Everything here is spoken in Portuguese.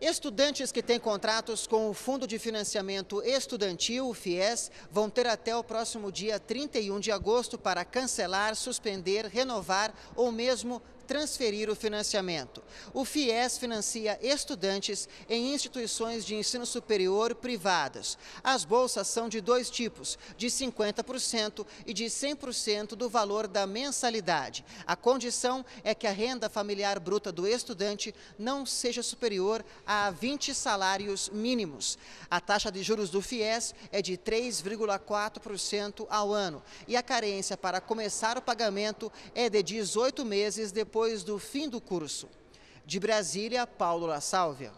Estudantes que têm contratos com o Fundo de Financiamento Estudantil, o FIES, vão ter até o próximo dia 31 de agosto para cancelar, suspender, renovar ou mesmo transferir o financiamento. O FIES financia estudantes em instituições de ensino superior privadas. As bolsas são de dois tipos, de 50% e de 100% do valor da mensalidade. A condição é que a renda familiar bruta do estudante não seja superior a 20 salários mínimos. A taxa de juros do FIES é de 3,4% ao ano e a carência para começar o pagamento é de 18 meses depois depois do fim do curso. De Brasília, Paulo La Sálvia.